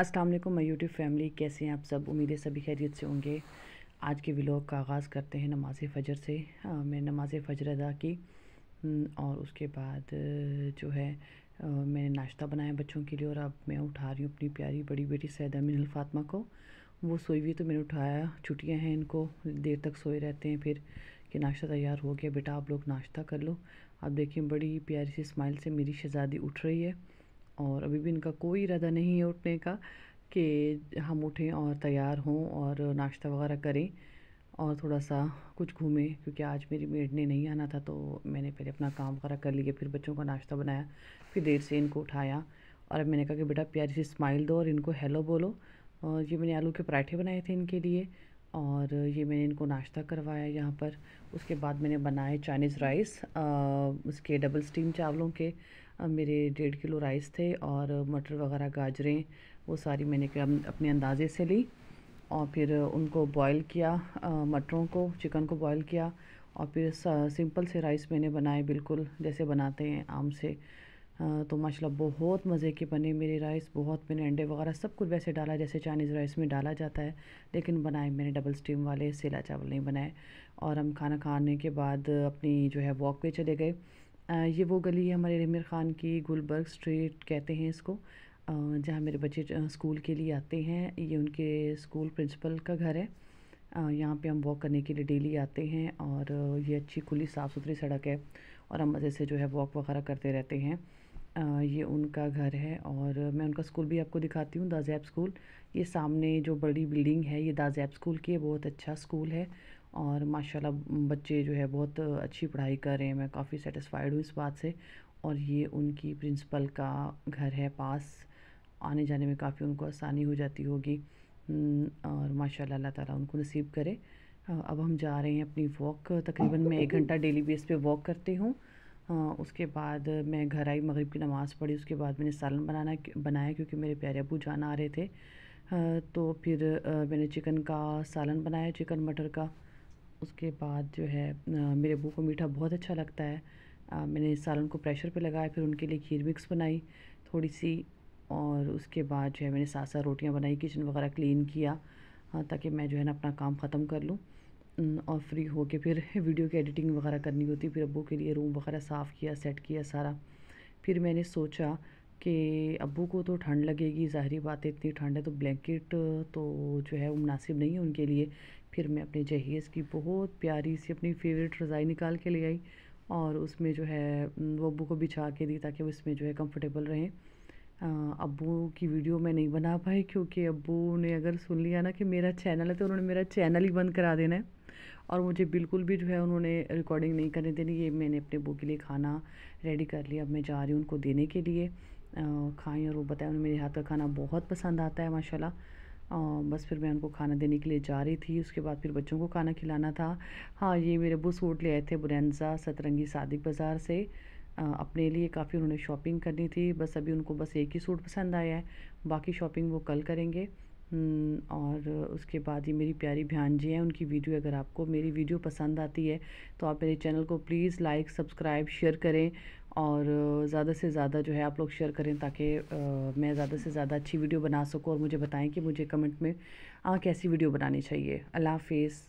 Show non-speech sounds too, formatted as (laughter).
अस्सलाम वालेकुम my YouTube family कैसे हैं आप सब उम्मीद है सभी खैरियत से होंगे आज के व्लॉग का आगाज़ करते हैं नमाज फ़जर से हाँ, मैंने नमाज फ़जर अदा की हम्म, और उसके बाद जो है मैंने नाश्ता बनाया बच्चों के लिए और अब मैं उठा रही हूँ अपनी प्यारी बड़ी बेटी सैद मिन फातमा को वो सोई हुई तो मैंने उठाया छुट्टियाँ हैं इनको देर तक सोए रहते हैं फिर कि नाश्ता तैयार हो गया बेटा आप लोग नाश्ता कर लो आप देखिए बड़ी प्यारी सी स्माइल से मेरी शहज़ादी उठ रही है और अभी भी इनका कोई इरादा नहीं है उठने का कि हम उठें और तैयार हों और नाश्ता वगैरह करें और थोड़ा सा कुछ घूमें क्योंकि आज मेरी मेड ने नहीं आना था तो मैंने पहले अपना काम वगैरह कर लिया फिर बच्चों का नाश्ता बनाया फिर देर से इनको उठाया और अब मैंने कहा कि बेटा प्यारी सी स्माइल दो और इनको हेलो बोलो और ये मैंने आलू के पराठे बनाए थे इनके लिए और ये मैंने इनको नाश्ता करवाया यहाँ पर उसके बाद मैंने बनाए चाइनीज़ राइस उसके डबल स्टीम चावलों के मेरे डेढ़ किलो राइस थे और मटर वगैरह गाजरें वो सारी मैंने अपने अंदाज़े से ली और फिर उनको बॉईल किया मटरों को चिकन को बॉईल किया और फिर सिंपल से राइस मैंने बनाए बिल्कुल जैसे बनाते हैं आम से तो माशाल्लाह बहुत मज़े के बने मेरे राइस बहुत मैंने अंडे वगैरह सब कुछ वैसे डाला जैसे चाइनीज़ राइस में डाला जाता है लेकिन बनाए मैंने डबल स्टीम वाले सेला चावल नहीं बनाए और हम खाना खाने के बाद अपनी जो है वॉक पे चले गए ये वो गली है हमारे रेमिर ख़ान की गुलबर्ग स्ट्रीट कहते हैं इसको जहाँ मेरे बच्चे स्कूल के लिए आते हैं ये उनके स्कूल प्रिंसिपल का घर है यहाँ पे हम वॉक करने के लिए डेली आते हैं और ये अच्छी खुली साफ़ सुथरी सड़क है और हम मज़े से जो है वॉक वगैरह करते रहते हैं ये उनका घर है और मैं उनका स्कूल भी आपको दिखाती हूँ दाजैब स्कूल ये सामने जो बड़ी बिल्डिंग है ये दाजैब स्कूल की है बहुत अच्छा स्कूल है और माशाल्लाह बच्चे जो है बहुत अच्छी पढ़ाई कर रहे हैं मैं काफ़ी सेटिस्फाइड हूँ इस बात से और ये उनकी प्रिंसिपल का घर है पास आने जाने में काफ़ी उनको आसानी हो जाती होगी और माशाल्लाह अल्लाह ताला उनको नसीब करे अब हम जा रहे हैं अपनी वॉक तकरीबन मैं एक घंटा डेली बेस पे वॉक करती हूँ उसके बाद मैं घर आई मगरिब की नमाज़ पढ़ी उसके बाद मैंने सालन बनाना बनाया क्योंकि मेरे प्यारे अबू जान आ रहे थे तो फिर मैंने चिकन का सालन बनाया चिकन मटर का उसके बाद जो है मेरे अबू को मीठा बहुत अच्छा लगता है आ, मैंने सालन को प्रेशर पे लगाया फिर उनके लिए खीर मिक्स बनाई थोड़ी सी और उसके बाद जो है मैंने साथ साथ रोटियाँ बनाई किचन वगैरह क्लीन किया हाँ ताकि मैं जो है ना अपना काम ख़त्म कर लूँ और फ्री हो के फिर वीडियो (laughs) की एडिटिंग वगैरह करनी होती फिर अबू के लिए रूम वगैरह साफ़ किया सेट किया सारा फिर मैंने सोचा कि अबू को तो ठंड लगेगी ज़ाहरी बात है इतनी ठंड है तो ब्लैंकेट तो जो है वो मुनासिब नहीं है उनके लिए फिर मैं अपने जहेज़ की बहुत प्यारी सी अपनी फेवरेट रज़ाई निकाल के ले आई और उसमें जो है वो अबू को बिछा के दी ताकि वो इसमें जो है कंफर्टेबल रहें अबू की वीडियो मैं नहीं बना पाई क्योंकि अबू ने अगर सुन लिया ना कि मेरा चैनल है तो उन्होंने मेरा चैनल ही बंद करा देना है और मुझे बिल्कुल भी जो है उन्होंने रिकॉर्डिंग नहीं करने देनी ये मैंने अपने अबू के लिए खाना रेडी कर लिया अब मैं जा रही हूँ उनको देने के लिए खाएँ और वो बताएं उन्हें मेरे हाथ का खाना बहुत पसंद आता है माशाल्लाह बस फिर मैं उनको खाना देने के लिए जा रही थी उसके बाद फिर बच्चों को खाना खिलाना था हाँ ये मेरे बुस सूट ले आए थे बुरैनजा सतरंगी सादिक बाज़ार से अपने लिए काफ़ी उन्होंने शॉपिंग करनी थी बस अभी उनको बस एक ही सूट पसंद आया है बाकी शॉपिंग वो कल करेंगे हम्म, और उसके बाद ये मेरी प्यारी भान जी हैं उनकी वीडियो अगर आपको मेरी वीडियो पसंद आती है तो आप मेरे चैनल को प्लीज़ लाइक सब्सक्राइब शेयर करें और ज़्यादा से ज़्यादा जो है आप लोग शेयर करें ताकि मैं ज़्यादा से ज़्यादा अच्छी वीडियो बना सकूँ और मुझे बताएं कि मुझे कमेंट में आ, हाँ, कैसी वीडियो बनानी चाहिए अल्लाह हाफिज़